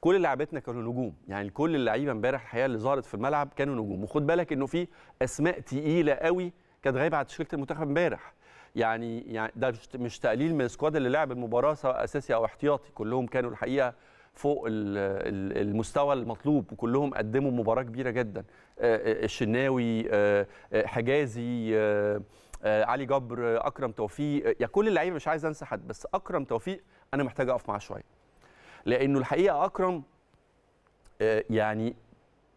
كل لعبتنا كانوا نجوم يعني كل اللعيبه امبارح الحقيقه اللي ظهرت في الملعب كانوا نجوم وخد بالك انه في اسماء تقيله قوي كانت غايبه عن تشكيله المنتخب امبارح يعني يعني ده مش تقليل من السكواد اللي لعب المباراه سواء اساسي او احتياطي كلهم كانوا الحقيقه فوق المستوى المطلوب وكلهم قدموا مباراه كبيره جدا آه، آه، الشناوي آه، حجازي علي جبر اكرم توفيق يا يعني كل اللعيبه مش عايز انسى حد بس اكرم توفيق انا محتاج اقف معاه شويه لانه الحقيقه اكرم آه، يعني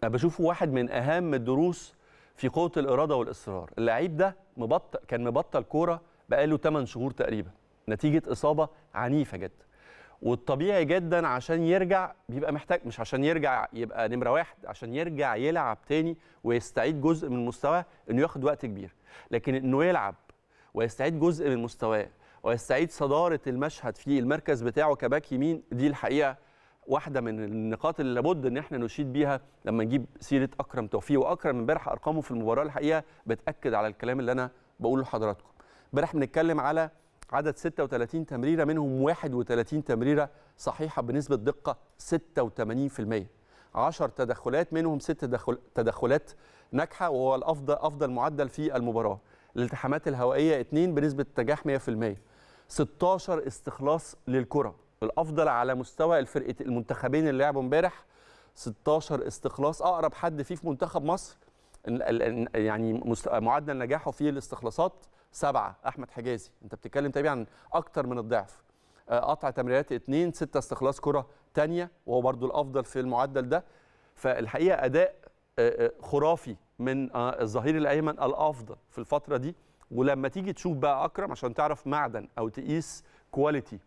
انا بشوفه واحد من اهم الدروس في قوه الاراده والاصرار اللعيب ده مبطل كان مبطل كوره بقاله 8 شهور تقريبا نتيجه اصابه عنيفه جدا والطبيعي جدا عشان يرجع بيبقى محتاج مش عشان يرجع يبقى نمره واحد عشان يرجع يلعب تاني ويستعيد جزء من مستواه انه ياخد وقت كبير لكن انه يلعب ويستعيد جزء من مستواه ويستعيد صداره المشهد في المركز بتاعه كباك يمين دي الحقيقه واحده من النقاط اللي لابد ان احنا نشيد بيها لما نجيب سيره اكرم توفيق واكرم امبارح ارقامه في المباراه الحقيقه بتاكد على الكلام اللي انا بقوله لحضراتكم امبارح بنتكلم على عدد 36 تمريره منهم 31 تمريره صحيحه بنسبه دقه 86% 10 تدخلات منهم 6 تدخلات ناجحه وهو الافضل افضل معدل في المباراه الالتحامات الهوائيه 2 بنسبه نجاح 100% 16 استخلاص للكره الافضل على مستوى الفرقه المنتخبين اللي لعبوا امبارح 16 استخلاص اقرب حد فيه في منتخب مصر يعني معدل نجاحه في الاستخلاصات سبعه احمد حجازي انت بتتكلم تقريبا عن اكتر من الضعف آه، قطع تمريرات اثنين ستة استخلاص كره ثانيه وهو برده الافضل في المعدل ده فالحقيقه اداء آه، آه، خرافي من الظهير الايمن الافضل في الفتره دي ولما تيجي تشوف بقى اكرم عشان تعرف معدن او تقيس كواليتي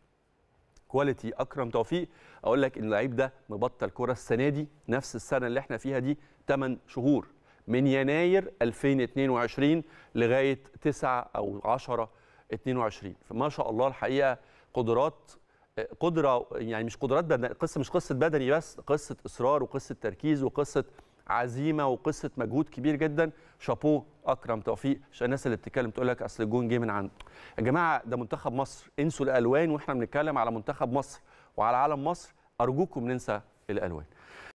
كواليتي اكرم توفيق اقول لك ان اللعيب ده مبطل كره السنه دي نفس السنه اللي احنا فيها دي 8 شهور من يناير 2022 لغايه 9 او 10 22 فما شاء الله الحقيقه قدرات قدره يعني مش قدرات بدنيه قصه مش قصه بدني بس قصه اصرار وقصه تركيز وقصه عزيمه وقصه مجهود كبير جدا شابوه اكرم توفيق عشان الناس اللي بتتكلم تقول لك اصل الجون جه من عنده يا جماعه ده منتخب مصر انسوا الالوان واحنا بنتكلم على منتخب مصر وعلى علم مصر ارجوكم ننسى الالوان